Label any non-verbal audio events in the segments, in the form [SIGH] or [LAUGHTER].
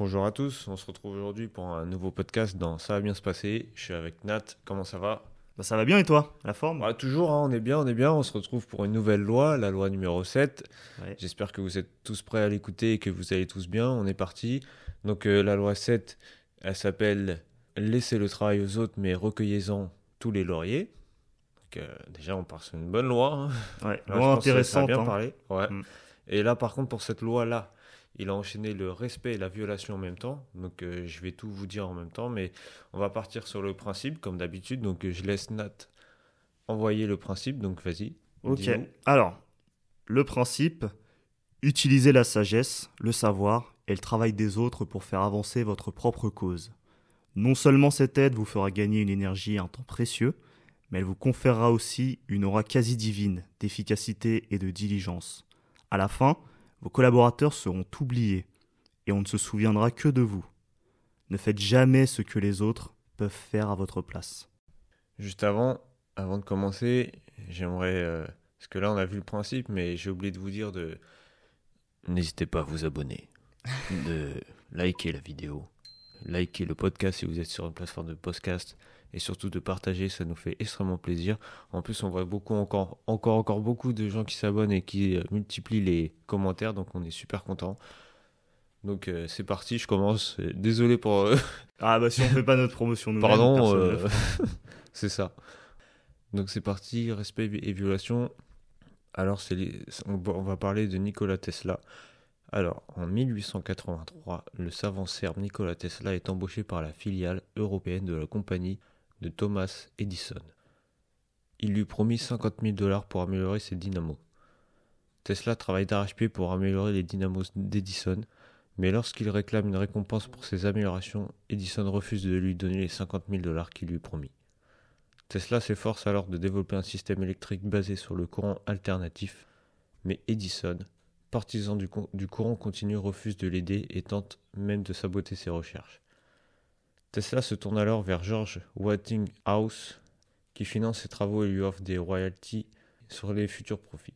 Bonjour à tous, on se retrouve aujourd'hui pour un nouveau podcast dans Ça va bien se passer. Je suis avec Nat, comment ça va bah Ça va bien et toi La forme bah, Toujours, hein, on est bien, on est bien. On se retrouve pour une nouvelle loi, la loi numéro 7. J'espère que vous êtes tous prêts à l'écouter et que vous allez tous bien. On est parti. Donc euh, la loi 7, elle s'appelle Laissez le travail aux autres, mais recueillez-en tous les lauriers. Euh, déjà, on part sur une bonne loi. Hein. [LAUGHS] loi intéressante. Bien hein. Ouais. Mm. Et là, par contre, pour cette loi-là, il a enchaîné le respect et la violation en même temps. Donc euh, je vais tout vous dire en même temps, mais on va partir sur le principe comme d'habitude. Donc euh, je laisse Nat envoyer le principe. Donc vas-y. Ok. Alors, le principe, utilisez la sagesse, le savoir et le travail des autres pour faire avancer votre propre cause. Non seulement cette aide vous fera gagner une énergie et un temps précieux, mais elle vous conférera aussi une aura quasi divine d'efficacité et de diligence. À la fin, vos collaborateurs seront oubliés et on ne se souviendra que de vous. Ne faites jamais ce que les autres peuvent faire à votre place. Juste avant, avant de commencer, j'aimerais... Euh, parce que là, on a vu le principe, mais j'ai oublié de vous dire de... N'hésitez pas à vous abonner, [LAUGHS] de liker la vidéo, liker le podcast si vous êtes sur une plateforme de podcast et surtout de partager, ça nous fait extrêmement plaisir. En plus, on voit beaucoup encore, encore, encore beaucoup de gens qui s'abonnent et qui euh, multiplient les commentaires, donc on est super content. Donc euh, c'est parti, je commence. Euh, désolé pour. [LAUGHS] Ah bah si on fait pas notre promotion nous Pardon, [LAUGHS] c'est ça. Donc c'est parti, respect et violation. Alors c'est on va parler de Nikola Tesla. Alors, en 1883, le savant serbe Nikola Tesla est embauché par la filiale européenne de la compagnie de Thomas Edison. Il lui promit 50 000 dollars pour améliorer ses dynamos. Tesla travaille d'arrache-pied pour améliorer les dynamos d'Edison, mais lorsqu'il réclame une récompense pour ses améliorations, Edison refuse de lui donner les 50 000 dollars qu'il lui promit. Tesla s'efforce alors de développer un système électrique basé sur le courant alternatif, mais Edison, partisan du, du courant continu, refuse de l'aider et tente même de saboter ses recherches. Tesla se tourne alors vers George Wattinghouse, qui finance ses travaux et lui offre des royalties sur les futurs profits.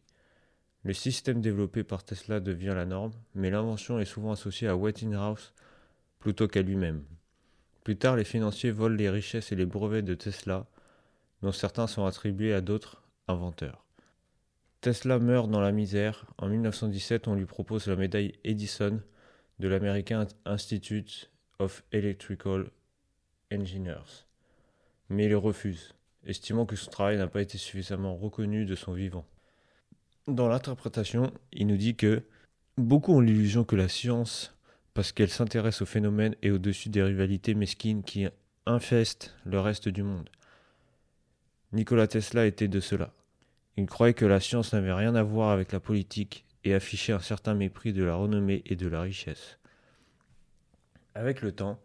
Le système développé par Tesla devient la norme, mais l'invention est souvent associée à Wattinghouse plutôt qu'à lui-même. Plus tard, les financiers volent les richesses et les brevets de Tesla, dont certains sont attribués à d'autres inventeurs. Tesla meurt dans la misère. En 1917, on lui propose la médaille Edison de l'American Institute of Electrical Engineers. Mais il refuse, estimant que son travail n'a pas été suffisamment reconnu de son vivant. Dans l'interprétation, il nous dit que beaucoup ont l'illusion que la science, parce qu'elle s'intéresse aux phénomènes et au-dessus des rivalités mesquines qui infestent le reste du monde. Nikola Tesla était de cela. Il croyait que la science n'avait rien à voir avec la politique et affichait un certain mépris de la renommée et de la richesse. Avec le temps,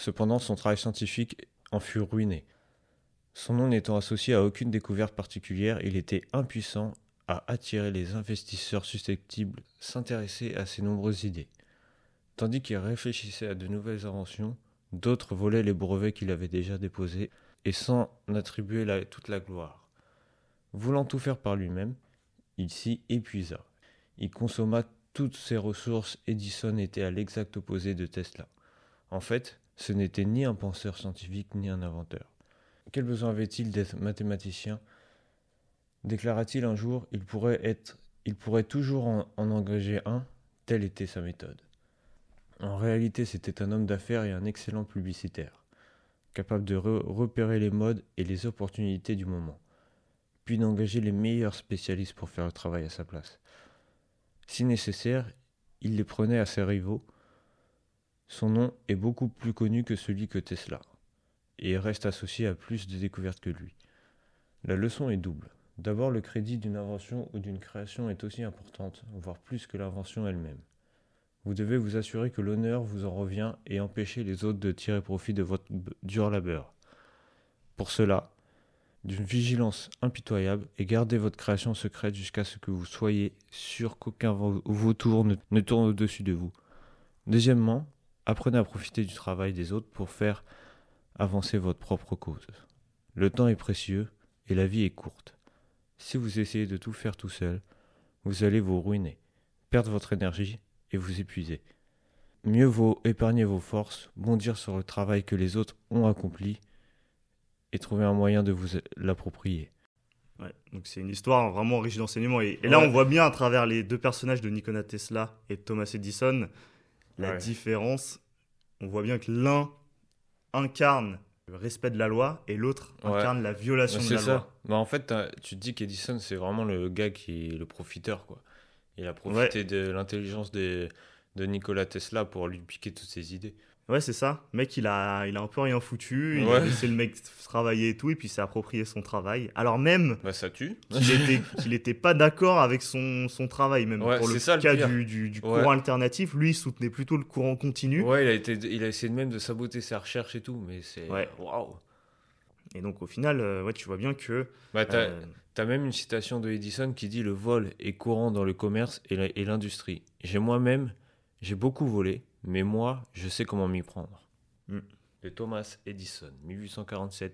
Cependant, son travail scientifique en fut ruiné. Son nom n'étant associé à aucune découverte particulière, il était impuissant à attirer les investisseurs susceptibles s'intéresser à ses nombreuses idées. Tandis qu'il réfléchissait à de nouvelles inventions, d'autres volaient les brevets qu'il avait déjà déposés et s'en attribuaient toute la gloire. Voulant tout faire par lui-même, il s'y épuisa. Il consomma toutes ses ressources. Edison était à l'exact opposé de Tesla. En fait, ce n'était ni un penseur scientifique ni un inventeur. Quel besoin avait-il d'être mathématicien Déclara-t-il un jour, il pourrait, être, il pourrait toujours en, engager un, telle était sa méthode. En réalité, c'était un homme d'affaires et un excellent publicitaire, capable de repérer les modes et les opportunités du moment, puis d'engager les meilleurs spécialistes pour faire le travail à sa place. Si nécessaire, il les prenait à ses rivaux, son nom est beaucoup plus connu que celui que Tesla, et reste associé à plus de découvertes que lui. La leçon est double. D'abord, le crédit d'une invention ou d'une création est aussi importante, voire plus que l'invention elle-même. Vous devez vous assurer que l'honneur vous en revient et empêcher les autres de tirer profit de votre dur labeur. Pour cela, d'une vigilance impitoyable et gardez votre création secrète jusqu'à ce que vous soyez sûr qu'aucun vautour ne tourne au-dessus de vous. Deuxièmement, Apprenez à profiter du travail des autres pour faire avancer votre propre cause. Le temps est précieux et la vie est courte. Si vous essayez de tout faire tout seul, vous allez vous ruiner, perdre votre énergie et vous épuiser. Mieux vaut épargner vos forces, bondir sur le travail que les autres ont accompli et trouver un moyen de vous l'approprier. donc c'est une histoire vraiment riche d'enseignements. Et, là, on voit bien à travers les deux personnages de Nikola Tesla et Thomas Edison la différence, on voit bien que l'un incarne le respect de la loi et l'autre incarne la violation de la loi. Bah, en fait, tu te dis qu'Edison, c'est vraiment le gars qui est le profiteur. Quoi. Il a profité de l'intelligence des, de Nikola Tesla pour lui piquer toutes ses idées. Ouais, c'est ça. mec, il a, il a un peu rien foutu. Il a laissé le mec travailler et tout, et puis s'est approprié son travail. Alors même. Bah, ça tue. Il était, pas d'accord avec son, son travail, même. pour le cas du, courant alternatif, lui, il soutenait plutôt le courant continu. Ouais, il a, été, il a essayé même de saboter sa recherche et tout, mais c'est. Ouais. Waouh! Et donc, au final, euh, ouais, tu vois bien que. Bah, euh, t'as même une citation de Edison qui dit Le vol est courant dans le commerce et l'industrie. J'ai moi-même j'ai beaucoup volé, mais moi, je sais comment m'y prendre. Hmm. De Thomas Edison, 1847-1931.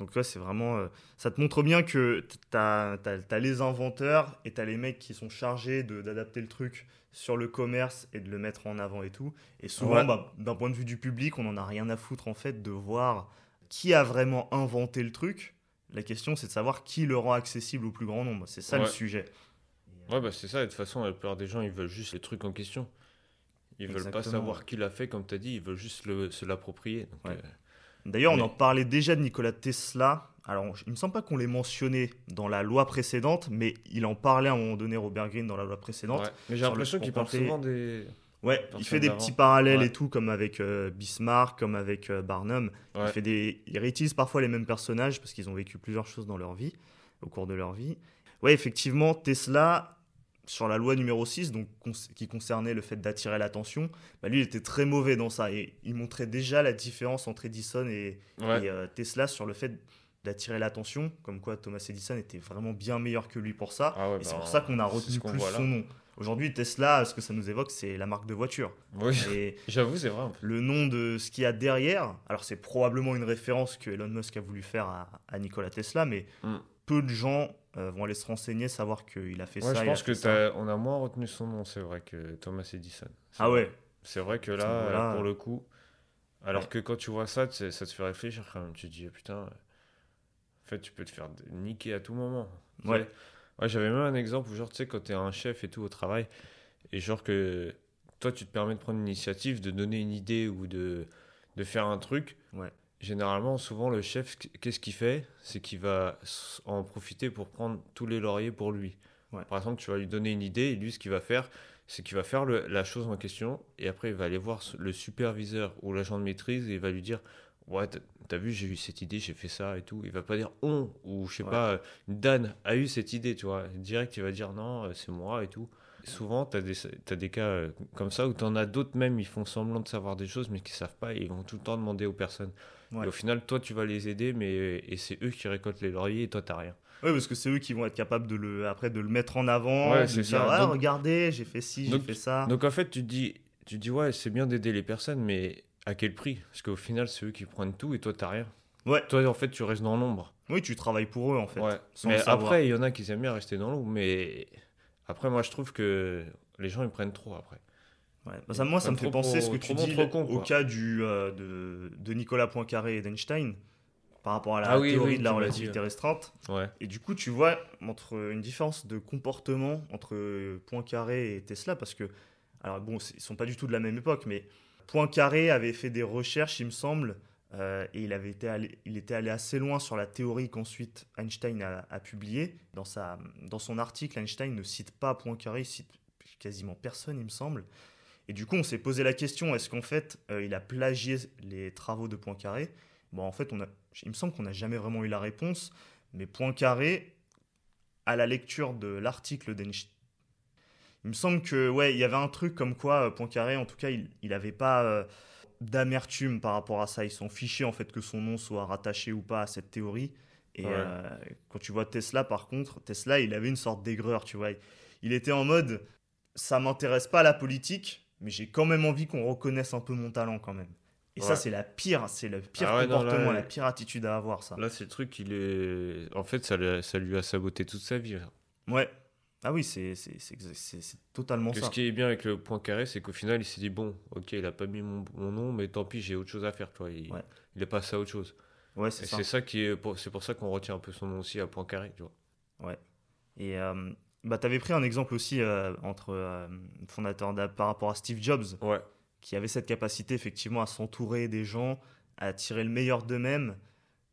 Donc là, c'est vraiment... Euh, ça te montre bien que tu as, les inventeurs et tu as les mecs qui sont chargés d'adapter le truc sur le commerce et de le mettre en avant et tout. Et souvent, bah, d'un point de vue du public, on n'en a rien à foutre en fait de voir qui a vraiment inventé le truc. La question, c'est de savoir qui le rend accessible au plus grand nombre. C'est ça le sujet. Ouais, bah c'est ça. Et de toute façon, la plupart des gens, ils veulent juste les trucs en question. Ils veulent pas savoir qui l'a fait, comme tu as dit. Ils veulent juste le, se l'approprier. Euh. D'ailleurs, on en parlait déjà de Nikola Tesla. Alors, il me semble pas qu'on l'ait mentionné dans la loi précédente, mais il en parlait à un moment donné, Robert Greene, dans la loi précédente. Mais j'ai l'impression qu'il parle souvent des. Ouais, il fait des petits parallèles et tout, comme avec euh, Bismarck, comme avec euh, Barnum. Il, fait des... il réutilise parfois les mêmes personnages parce qu'ils ont vécu plusieurs choses dans leur vie, au cours de leur vie. Ouais, effectivement, Tesla, sur la loi numéro 6, donc, qui concernait le fait d'attirer l'attention, bah, lui, il était très mauvais dans ça. Et il montrait déjà la différence entre Edison et, euh, Tesla sur le fait d'attirer l'attention, comme quoi Thomas Edison était vraiment bien meilleur que lui pour ça. Ah et bah, c'est pour ça qu'on a retenu plus son nom. Aujourd'hui, Tesla, ce que ça nous évoque, c'est la marque de voiture. Oui, [LAUGHS] j'avoue, c'est vrai. Le nom de ce qu'il y a derrière, alors c'est probablement une référence que Elon Musk a voulu faire à, Nikola Tesla, mais hmm. peu de gens euh, vont aller se renseigner, savoir qu'il a fait ça. Je pense que on a moins retenu son nom, c'est vrai que Thomas Edison. Ah ouais. C'est vrai que là, pour le coup, alors que quand tu vois ça, ça te fait réfléchir quand même. Tu te dis ah, putain, en fait, tu peux te faire niquer à tout moment. Ouais. J'avais même un exemple où genre tu sais quand t'es un chef et tout au travail et genre que toi tu te permets de prendre une initiative, de donner une idée ou de de faire un truc. Ouais généralement, souvent, le chef, qu'est-ce qu'il fait C'est qu'il va en profiter pour prendre tous les lauriers pour lui. Par exemple, tu vas lui donner une idée et lui, ce qu'il va faire, c'est qu'il va faire la chose en question et après, il va aller voir le superviseur ou l'agent de maîtrise et il va lui dire Ouais, t'as vu, j'ai eu cette idée, j'ai fait ça et tout. Il va pas dire on ou je sais pas, euh, Dan a eu cette idée, tu vois. Direct, il va dire non, euh, c'est moi et tout. Souvent, tu as des cas euh, comme ça où en as d'autres même, ils font semblant de savoir des choses mais qui savent pas et ils vont tout le temps demander aux personnes au final, toi, tu vas les aider, mais c'est eux qui récoltent les lauriers et toi, t'as rien. Oui, parce que c'est eux qui vont être capables de le, après, de le mettre en avant, de ça. regardez, j'ai fait ci, j'ai fait ça. Donc en fait, tu dis, tu dis ouais, c'est bien d'aider les personnes, mais à quel prix Parce qu'au final, c'est eux qui prennent tout et toi, t'as rien. Ouais. Toi, en fait, tu restes dans l'ombre. Oui, tu travailles pour eux, en fait. Ouais. mais après, il y en a qui aiment bien rester dans l'ombre, mais après, moi, je trouve que les gens, ils prennent trop après. Bah, moi, ça me fait penser ce que tu dis au cas du, euh, de, de, Nicolas Poincaré et d'Einstein par rapport à la ah théorie de la relativité restreinte. Et du coup, tu vois entre euh, une différence de comportement entre euh, Poincaré et Tesla parce que, alors bon, ils sont pas du tout de la même époque, mais Poincaré avait fait des recherches, il me semble, et il, avait été il était allé assez loin sur la théorie qu'ensuite Einstein a, a publiée. Dans, sa, dans son article, Einstein ne cite pas Poincaré, il cite quasiment personne, il me semble. Et du coup, on s'est posé la question est-ce qu'en fait, euh, il a plagié les travaux de Poincaré Bon, en fait, on a, il me semble qu'on n'a jamais vraiment eu la réponse, mais Poincaré, à la lecture de l'article d'Einstein, il me semble que ouais, il y avait un truc comme quoi euh, Poincaré, en tout cas, il n'avait pas euh, d'amertume par rapport à ça. Ils s'en fichait, en fait que son nom soit rattaché ou pas à cette théorie. Et quand tu vois Tesla, par contre, Tesla, il avait une sorte d'aigreur, tu vois. Il était en mode, ça m'intéresse pas la politique, mais j'ai quand même envie qu'on reconnaisse un peu mon talent quand même. Et ça, c'est la pire, c'est le pire ah comportement, la pire attitude à avoir, ça. Là, c'est le truc, il est. En fait, ça, ça lui a saboté toute sa vie. Ouais. Ah oui, c'est totalement ça. Ce qui est bien avec le point carré, c'est qu'au final, il s'est dit bon, ok, il a pas mis mon, nom, mais tant pis, j'ai autre chose à faire, toi. Il, il est passé à autre chose. Ouais, c'est ça. C'est ça qui est, c'est pour ça qu'on retient un peu son nom aussi à point carré, tu vois. Ouais. Et, euh, bah, tu avais pris un exemple aussi euh, entre euh, fondateur par rapport à Steve Jobs, qui avait cette capacité effectivement à s'entourer des gens, à tirer le meilleur d'eux-mêmes,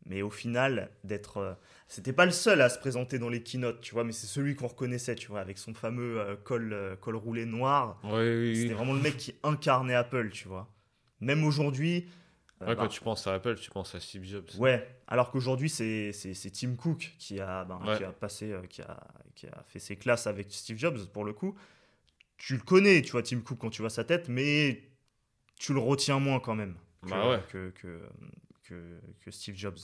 mais au final d'être. Euh, c'était pas le seul à se présenter dans les keynotes, tu vois, mais c'est celui qu'on reconnaissait, tu vois, avec son fameux col, col roulé noir. c'était vraiment le mec qui incarnait Apple, tu vois. Même aujourd'hui, euh, ouais, quand tu penses à Apple, tu penses à Steve Jobs. Ouais, alors qu'aujourd'hui, c'est Tim Cook qui a, ben, qui a passé, euh, qui a, qui a fait ses classes avec Steve Jobs, pour le coup. Tu le connais, tu vois, Tim Cook, quand tu vois sa tête, mais tu le retiens moins quand même que, bah que, que, que, que, Steve Jobs.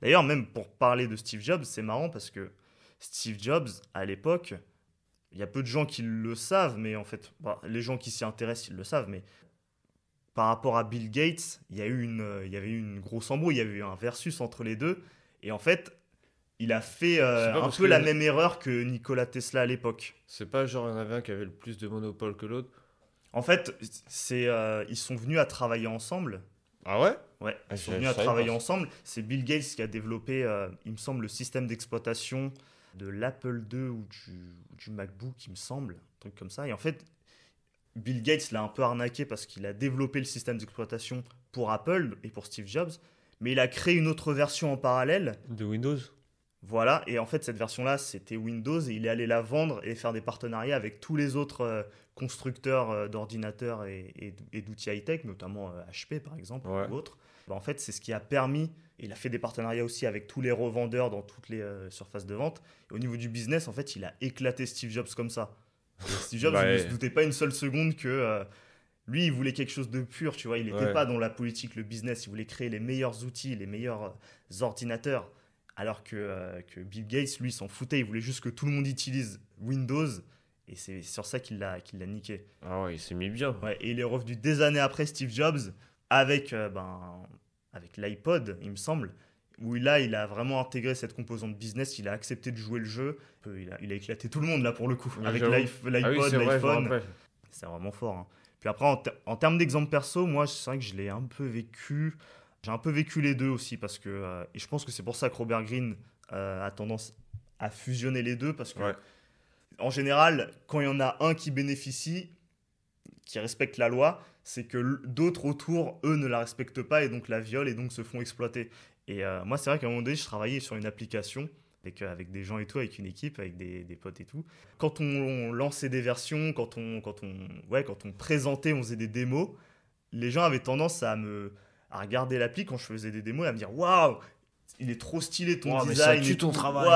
D'ailleurs, même pour parler de Steve Jobs, c'est marrant parce que Steve Jobs, à l'époque, il y a peu de gens qui le savent, mais en fait, bah, les gens qui s'y intéressent, ils le savent, mais par rapport à Bill Gates, il y, a eu une, euh, il y avait eu une grosse embrouille, il y avait eu un versus entre les deux. Et en fait, il a fait euh, un peu la même erreur que Nikola Tesla à l'époque. C'est pas genre il y en avait un qui avait le plus de monopole que l'autre En fait, c'est euh, ils sont venus à travailler ensemble. Ah ouais Ouais, ah, ils sont venus à travailler ensemble. C'est Bill Gates qui a développé, il me semble, le système d'exploitation de l'Apple 2 ou du, MacBook, il me semble, un truc comme ça. Et en fait, Bill Gates l'a un peu arnaqué parce qu'il a développé le système d'exploitation pour Apple et pour Steve Jobs, mais il a créé une autre version en parallèle. De Windows Voilà, et en fait cette version-là, c'était Windows, et il est allé la vendre et faire des partenariats avec tous les autres euh, constructeurs euh, d'ordinateurs et, d'outils high-tech, notamment HP euh, par exemple, ou autres. Bah, en fait, c'est ce qui a permis, il a fait des partenariats aussi avec tous les revendeurs dans toutes les surfaces de vente, au niveau du business, en fait, il a éclaté Steve Jobs comme ça. Steve Jobs, ne se doutait pas une seule seconde que euh, lui, il voulait quelque chose de pur, tu vois. Il n'était pas dans la politique, le business. Il voulait créer les meilleurs outils, les meilleurs euh, ordinateurs. Alors que, euh, que Bill Gates, lui, s'en foutait. Il voulait juste que tout le monde utilise Windows. Et c'est sur ça qu'il l'a niqué. Ah ouais, il s'est mis bien. Ouais, et il est revenu des années après Steve Jobs avec, ben, avec l'iPod, il me semble, où là, il a vraiment intégré cette composante business, il a accepté de jouer le jeu. Il a, éclaté tout le monde, là, pour le coup, avec l'iPod, l'iPhone. Ah c'est vraiment fort. Hein. Puis après, en, termes d'exemple perso, moi, c'est vrai que je l'ai un peu vécu. J'ai un peu vécu les deux aussi, parce que. Euh, et je pense que c'est pour ça que Robert Green euh, a tendance à fusionner les deux, parce que. En général, quand il y en a un qui bénéficie, qui respecte la loi, c'est que d'autres autour, eux, ne la respectent pas et donc la violent et donc se font exploiter. Et euh, moi, c'est vrai qu'à un moment donné, je travaillais sur une application avec, euh, avec des gens et tout, avec une équipe, avec des, potes et tout. Quand on, lançait des versions, quand on, quand, on, quand on présentait, on faisait des démos, les gens avaient tendance à me à regarder l'appli quand je faisais des démos et à me dire Waouh, il est trop stylé ton design. Mais ça tue ton travail.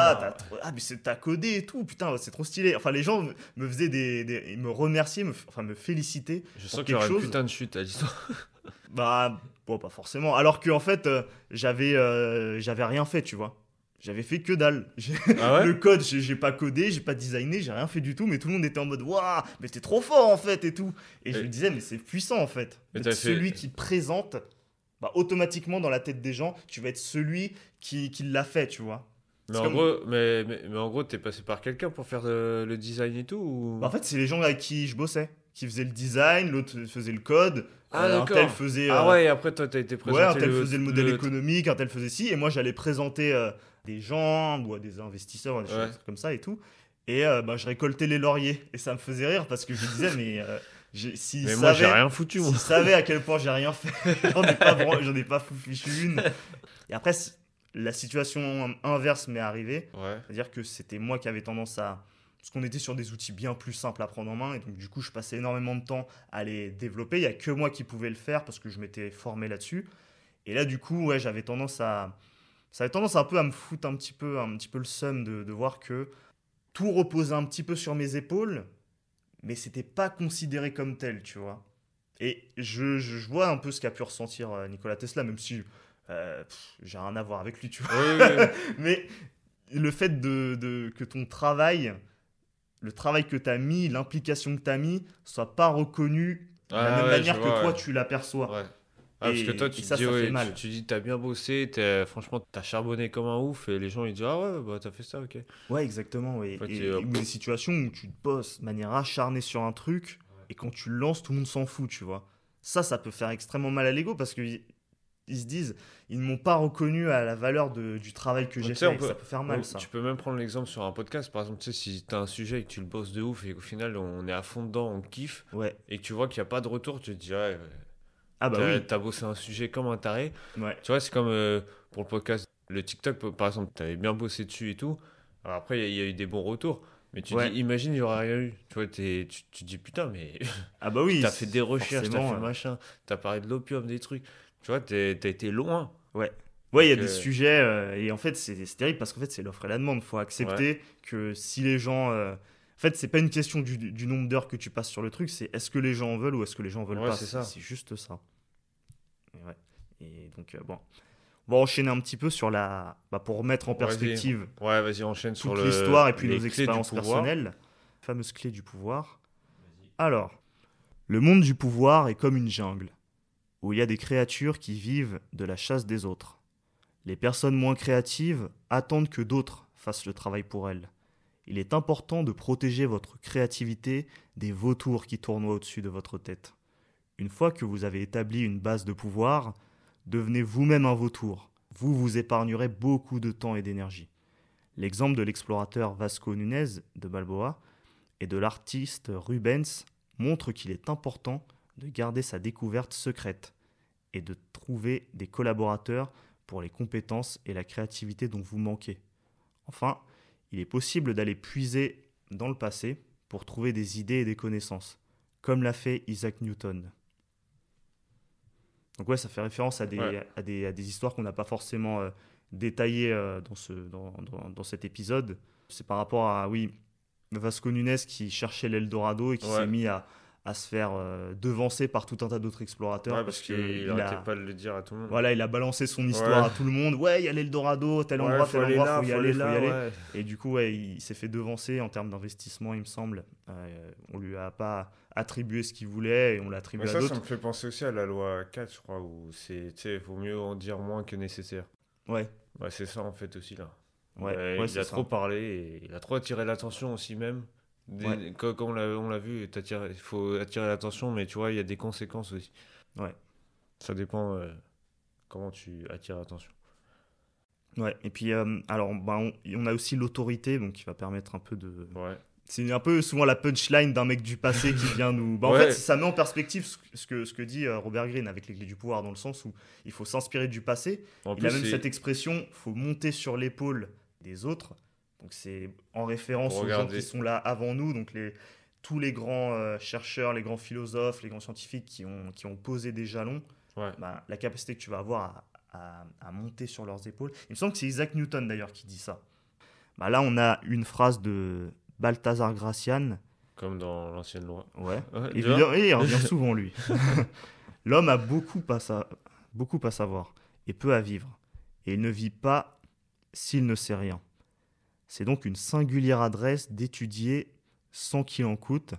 Ah, mais t'as codé et tout, putain, c'est trop stylé. Enfin, les gens me faisaient des. me remerciaient, me... enfin, me félicitaient. Je sens qu'il y aurait une putain de chute à l'histoire. [LAUGHS] bah, bon, pas forcément. Alors en fait, euh, j'avais euh, j'avais rien fait, tu vois. J'avais fait que dalle. [LAUGHS] Ah le code, j'ai pas codé, j'ai pas designé, j'ai rien fait du tout, mais tout le monde était en mode Waouh, mais t'es trop fort en fait et tout. Et, je me disais, mais c'est puissant en fait. Celui qui présente bah, automatiquement dans la tête des gens, tu vas être celui qui, qui l'a fait, tu vois. Mais en, gros, mais, mais, en, gros, t'es passé par quelqu'un pour faire euh, le, design et tout bah, En fait, c'est les gens avec qui je bossais, qui faisaient le design, l'autre faisait le code, ah, euh, un tel faisait. Ah euh, ouais, et après, toi, t'as été présenté. Ouais, un tel le... faisait le modèle économique, un tel faisait ci, et moi, j'allais présenter des gens ou à des investisseurs, des choses comme ça et tout. Et bah, je récoltais les lauriers, et ça me faisait rire parce que je disais, [LAUGHS] mais. Si mais moi, j'ai rien foutu. Moi. Si à quel point j'ai rien fait, [LAUGHS] j'en ai pas, j'en une. Et après, la situation inverse m'est arrivée. C'est-à-dire que c'était moi qui avais tendance à. Parce qu'on était sur des outils bien plus simples à prendre en main. Et donc, du coup, je passais énormément de temps à les développer. Il n'y a que moi qui pouvais le faire parce que je m'étais formé là-dessus. Et là, du coup, ouais, j'avais tendance à. Ça avait tendance un peu à me foutre un petit peu, un petit peu le seum de, de voir que tout reposait un petit peu sur mes épaules, mais c'était pas considéré comme tel, tu vois. Et je, je, vois un peu ce qu'a pu ressentir euh, Nikola Tesla, même si euh, j'ai rien à voir avec lui, tu vois. [LAUGHS] mais le fait de, que ton travail, le travail que tu as mis, l'implication que tu as mis, soit pas reconnu de la ah même manière que toi tu l'aperçois. Ouais. Ah, parce que toi, tu ça, dis, mal. Tu, tu dis, t'as bien bossé, as, franchement, t'as charbonné comme un ouf, et les gens, ils disent, ah ouais, bah t'as fait ça, ok. Ouais, exactement. Ouais. des situations où tu te bosses de manière acharnée sur un truc, et quand tu le lances, tout le monde s'en fout, tu vois. Ça, ça peut faire extrêmement mal à l'ego parce que ils se disent ils ne m'ont pas reconnu à la valeur de, du travail que j'ai fait. Peut, ça peut faire mal, ça. Tu peux même prendre l'exemple sur un podcast. Par exemple, tu sais, si tu as un sujet et que tu le bosses de ouf et qu'au final, on est à fond dedans, on kiffe, et que tu vois qu'il n'y a pas de retour, tu te dis, ouais... Ah bah T'as bossé un sujet comme un taré. Tu vois, c'est comme euh, pour le podcast, le TikTok, par exemple, t'avais bien bossé dessus et tout. Alors après, il y, a eu des bons retours. Mais tu ouais. dis, imagine, aurait rien eu. Tu vois, es, tu, dis, putain, mais. [LAUGHS] Ah bah oui. t'as fait des recherches, t'as fait hein. machin, t'as parlé de l'opium, des trucs. Tu vois, t'as été loin. Ouais. Ouais, il y a des euh, sujets, euh, et en fait, c'est terrible parce qu'en fait, c'est l'offre et la demande. Il faut accepter que si les gens. En fait, c'est pas une question du, nombre d'heures que tu passes sur le truc, c'est est-ce que les gens en veulent ou est-ce que les gens en veulent pas. C'est juste ça. Et, donc, euh, bon. On va enchaîner un petit peu sur la. Bah, pour mettre en perspective. ouais, enchaîne toute sur l'histoire et puis nos expériences personnelles. Fameuse clé du pouvoir. Alors, le monde du pouvoir est comme une jungle, où il y a des créatures qui vivent de la chasse des autres. Les personnes moins créatives attendent que d'autres fassent le travail pour elles. Il est important de protéger votre créativité des vautours qui tournoient au-dessus de votre tête. Une fois que vous avez établi une base de pouvoir, devenez vous-même un vautour. Vous vous épargnerez beaucoup de temps et d'énergie. L'exemple de l'explorateur Vasco Nunez de Balboa et de l'artiste Rubens montre qu'il est important de garder sa découverte secrète et de trouver des collaborateurs pour les compétences et la créativité dont vous manquez. Enfin, il est possible d'aller puiser dans le passé pour trouver des idées et des connaissances, comme l'a fait Isaac Newton. Donc ouais, ça fait référence à des, à des, à des, histoires qu'on n'a pas forcément euh, détaillées euh, dans, ce, dans, dans, cet épisode. C'est par rapport à, oui, Vasco Nunes qui cherchait l'Eldorado et qui s'est mis à, à, se faire euh, devancer par tout un tas d'autres explorateurs. Ouais, parce, qu'il n'arrêtait pas de le dire à tout le monde. Voilà, il a balancé son histoire à tout le monde. Ouais, il y a l'Eldorado, tel endroit, tel endroit, il faut, y aller, faut y aller. et du coup, il s'est fait devancer en termes d'investissement, il me semble. on lui a pas attribuer ce qu'il voulait et on l'attribue à d'autres. Ça, ça me fait penser aussi à la loi 4, je crois, où c'est, tu sais, vaut mieux en dire moins que nécessaire. Ouais. c'est ça en fait aussi là. Ouais, il a trop parlé, et il a trop attiré l'attention aussi même. Comme on l'a vu, il faut attirer l'attention, mais tu vois, il y a des conséquences aussi. Ouais. Ça dépend euh, comment tu attires l'attention. Ouais, et puis, euh, alors, bah, on, a aussi l'autorité, donc qui va permettre un peu de, c'est un peu souvent la punchline d'un mec du passé qui vient nous. Bah, en fait, ça met en perspective ce que, ce que dit euh, Robert Greene avec les clés du pouvoir, dans le sens où il faut s'inspirer du passé. il a même cette expression faut monter sur l'épaule des autres. Donc c'est en référence aux gens qui sont là avant nous, donc les, tous les grands euh, chercheurs, les grands philosophes, les grands scientifiques qui ont, qui ont posé des jalons. Bah, la capacité que tu vas avoir à, à, à monter sur leurs épaules. Il me semble que c'est Isaac Newton d'ailleurs qui dit ça. Bah là, on a une phrase de Balthazar Gracian. Comme dans l'ancienne loi. Ouais. [LAUGHS] il, revient [LAUGHS] souvent, lui. [LAUGHS] L'homme a beaucoup à savoir et peu à vivre. Et il ne vit pas s'il ne sait rien. C'est donc une singulière adresse d'étudier sans qu'il en coûte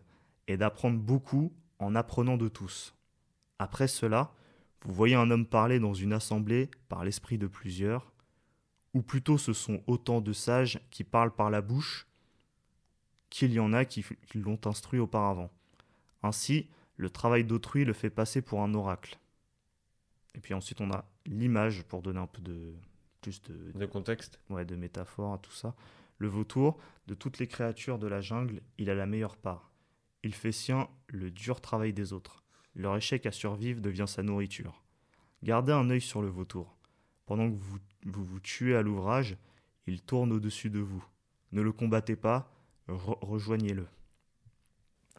et d'apprendre beaucoup en apprenant de tous. Après cela, vous voyez un homme parler dans une assemblée par l'esprit de plusieurs, ou plutôt ce sont autant de sages qui parlent par la bouche, qu'il y en a qui l'ont instruit auparavant. Ainsi, le travail d'autrui le fait passer pour un oracle. Et puis ensuite, on a l'image pour donner un peu de plus de, contexte, de, ouais, de métaphore à tout ça. Le vautour, de toutes les créatures de la jungle, il a la meilleure part. Il fait sien le dur travail des autres. Leur échec à survivre devient sa nourriture. Gardez un œil sur le vautour. Pendant que vous, vous tuez à l'ouvrage, il tourne au-dessus de vous. Ne le combattez pas, rejoignez-le.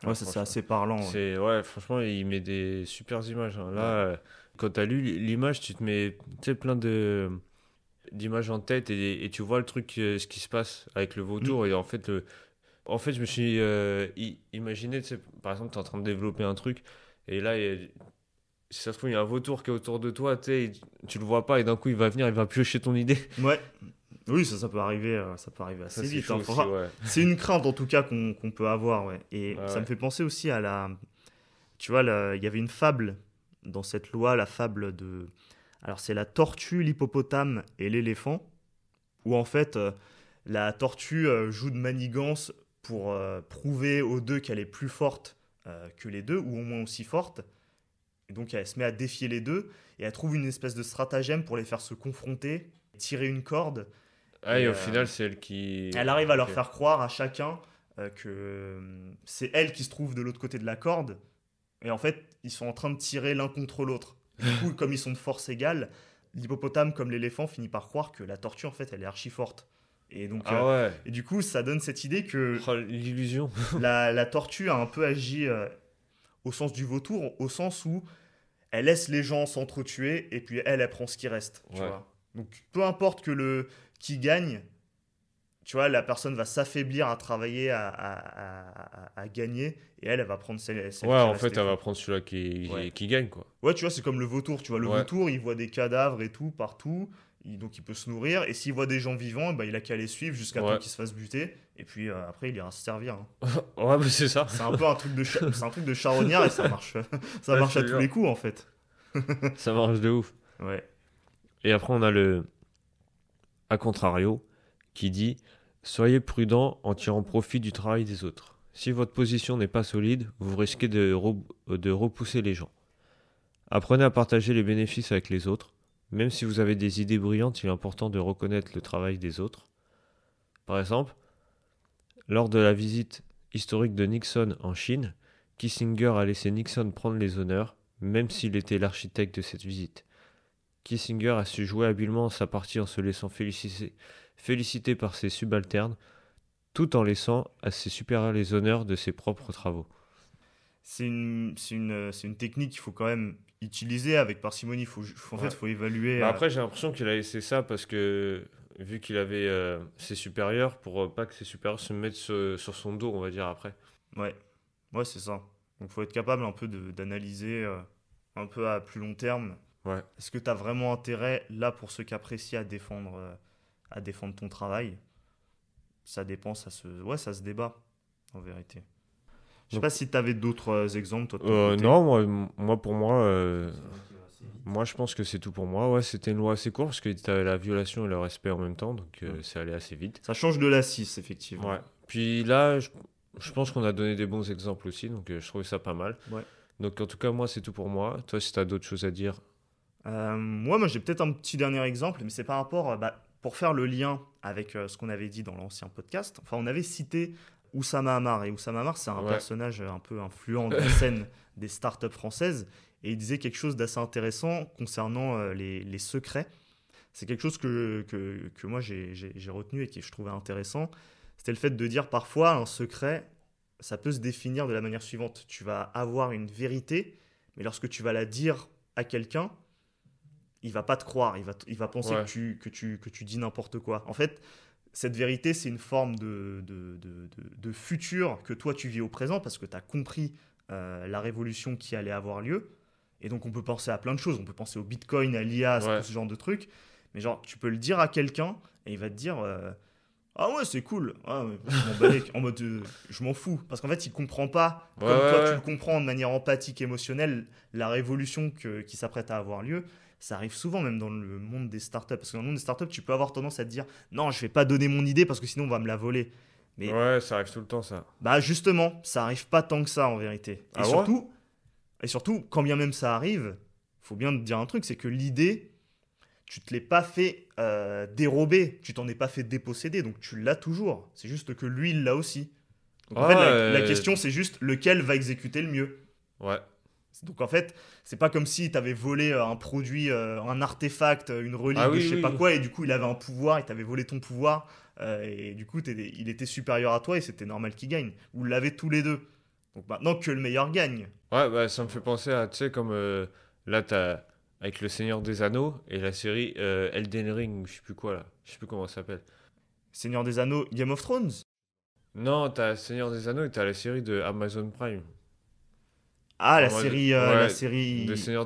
Ah, ouais, ça c'est assez parlant. Ouais. ouais. franchement, il met des super images. Hein. Là, euh, quand tu as lu l'image, tu te mets plein de d'images en tête et, tu vois le truc, euh, ce qui se passe avec le vautour. Mm. Et en fait, en fait, je me suis euh, imaginé, par exemple, tu es en train de développer un truc et là, si ça se trouve, il y a un vautour qui est autour de toi, tu le vois pas et d'un coup, il va venir, il va piocher ton idée. Ouais. Oui, ça, peut arriver, euh, ça peut arriver assez vite. Hein. C'est une crainte en tout cas qu'on peut avoir. Et bah ça me fait penser aussi à la. Tu vois, il y avait une fable dans cette loi, la fable de. Alors c'est la tortue, l'hippopotame et l'éléphant, où en fait euh, la tortue euh, joue de manigance pour prouver aux deux qu'elle est plus forte que les deux, ou au moins aussi forte. Et donc elle se met à défier les deux, et elle trouve une espèce de stratagème pour les faire se confronter, tirer une corde, et, au euh, final, c'est elle qui. Elle arrive à leur faire croire à chacun euh, que euh, c'est elle qui se trouve de l'autre côté de la corde. Et en fait, ils sont en train de tirer l'un contre l'autre. Du coup, [LAUGHS] comme ils sont de force égale, l'hippopotame comme l'éléphant finit par croire que la tortue, en fait, elle est archi forte. Et donc, ah et du coup, ça donne cette idée que oh, l'illusion. [LAUGHS] la, la, tortue a un peu agi au sens du vautour, au sens où elle laisse les gens s'entretuer et puis elle, elle prend ce qui reste. Tu vois donc peu importe que le qui gagne, tu vois, la personne va s'affaiblir à travailler, à, à, gagner, et elle, elle va prendre celle, celle Ouais, en fait, elle va prendre celui-là qui, qui, gagne, quoi. Ouais, tu vois, c'est comme le vautour, tu vois, le vautour, il voit des cadavres et tout, partout, donc il peut se nourrir, et s'il voit des gens vivants, bah, il a qu'à les suivre jusqu'à ce qu'ils se fassent buter, et puis euh, après, il ira se servir. Hein. [LAUGHS] ouais, mais bah, c'est ça. C'est un peu un truc de, [LAUGHS] c'est un truc de charognard, et ça marche, [LAUGHS] ça marche à tous les coups, en fait. ça marche de ouf. Ouais. Et après, on a le a contrario qui dit Soyez prudent en tirant profit du travail des autres. Si votre position n'est pas solide, vous risquez de, de repousser les gens. Apprenez à partager les bénéfices avec les autres. Même si vous avez des idées brillantes, il est important de reconnaître le travail des autres. Par exemple, lors de la visite historique de Nixon en Chine, Kissinger a laissé Nixon prendre les honneurs, même s'il était l'architecte de cette visite. Kissinger a su jouer habilement sa partie en se laissant féliciter, par ses subalternes, tout en laissant à ses supérieurs les honneurs de ses propres travaux. C'est une, technique qu'il faut quand même utiliser avec parcimonie. Faut, faut en fait, faut évaluer. Bah, euh, après, j'ai l'impression qu'il a laissé ça parce que, vu qu'il avait euh, ses supérieurs, pour euh, pas que ses supérieurs se mettent sur, son dos, on va dire après. Ouais, ouais c'est ça. Il faut être capable un peu d'analyser un peu à plus long terme est-ce que tu as vraiment intérêt, là, pour ceux qui apprécient, à défendre, euh, à défendre ton travail Ça dépend, ça se, ouais, ça se débat, en vérité. Je sais pas si tu avais d'autres euh, exemples. Toi, euh, non, moi, pour moi, moi je pense que c'est tout pour moi. Ouais, c'était une loi assez courte parce que tu avais la violation et le respect en même temps, donc ça allait hum. c'est allé assez vite. Ça change de la 6, effectivement. Ouais. Puis là, je, pense qu'on a donné des bons exemples aussi, donc je trouvais ça pas mal. Ouais. Donc en tout cas, moi, c'est tout pour moi. Toi, si tu as d'autres choses à dire, moi, euh, moi j'ai peut-être un petit dernier exemple, mais c'est par rapport, euh, bah, pour faire le lien avec euh, ce qu'on avait dit dans l'ancien podcast, enfin, on avait cité Oussama Amar, et Oussama Amar, c'est un personnage un peu influent de la scène [LAUGHS] des startups françaises, et il disait quelque chose d'assez intéressant concernant les, secrets. C'est quelque chose que, que, que moi j'ai retenu et que je trouvais intéressant. C'était le fait de dire parfois un secret, ça peut se définir de la manière suivante. Tu vas avoir une vérité, mais lorsque tu vas la dire à quelqu'un, il va pas te croire, il va, il va penser que, tu, que, tu, que tu dis n'importe quoi. En fait, cette vérité, c'est une forme de, de, futur que toi, tu vis au présent parce que tu as compris euh, la révolution qui allait avoir lieu. Et donc, on peut penser à plein de choses. On peut penser au Bitcoin, à l'IA, à ce genre de trucs. Mais genre, tu peux le dire à quelqu'un et il va te dire euh, Ah ouais, c'est cool. Ah, en, mode euh, Je m'en fous. Parce qu'en fait, il ne comprend pas, comme toi, tu le comprends de manière empathique, émotionnelle, la révolution qui s'apprête à avoir lieu ça arrive souvent même dans le monde des startups. Parce que dans le monde des startups, tu peux avoir tendance à te dire non, je vais pas donner mon idée parce que sinon on va me la voler. Mais ouais, ça arrive tout le temps ça. Bah justement, ça arrive pas tant que ça en vérité. et ah surtout, et surtout, quand bien même ça arrive, faut bien te dire un truc, c'est que l'idée, tu te l'es pas fait euh, dérober, tu t'en es pas fait déposséder, donc tu l'as toujours. C'est juste que lui, il l'a aussi. Donc, en fait, la, la question, c'est juste lequel va exécuter le mieux. Ouais, donc en fait, c'est pas comme si t'avais volé euh, un produit, euh, un artefact, euh, une relique, ah je sais pas quoi, et du coup il avait un pouvoir, il t'avait volé ton pouvoir, et du coup il était supérieur à toi et c'était normal qu'il gagne. Vous l'avez tous les deux. Donc maintenant que le meilleur gagne. Ouais, bah, ça me fait penser à, tu sais, comme là t'as avec le Seigneur des Anneaux et la série Elden Ring, je sais plus quoi là, je sais plus comment ça s'appelle. Seigneur des Anneaux, Game of Thrones. Non, t'as Seigneur des Anneaux et t'as la série de Amazon Prime. Ah, la, série, euh, la série. Anneaux. Du Seigneur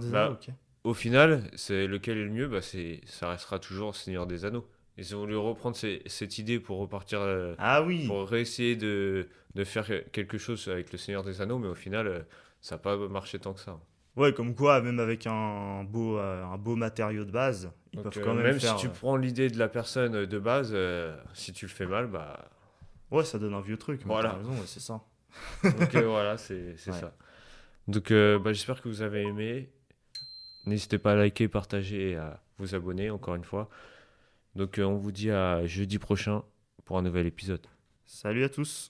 des bah, Anneaux, Au final, c'est lequel est le mieux bah, c'est, Ça restera toujours Seigneur des Anneaux. Ils ont voulu reprendre cette idée pour repartir. Euh, ah oui Pour réessayer de, faire quelque chose avec le Seigneur des Anneaux, mais au final, euh, ça n'a pas marché tant que ça. Ouais, comme quoi, même avec un beau, un beau matériau de base, ils peuvent quand même. Même si tu prends l'idée de la personne de base, si tu le fais mal, bah. Ouais, ça donne un vieux truc. Voilà. c'est ça. Donc euh, [LAUGHS] voilà, c'est ça. Donc euh, bah, j'espère que vous avez aimé. N'hésitez pas à liker, partager et à vous abonner encore une fois. Donc euh, on vous dit à jeudi prochain pour un nouvel épisode. Salut à tous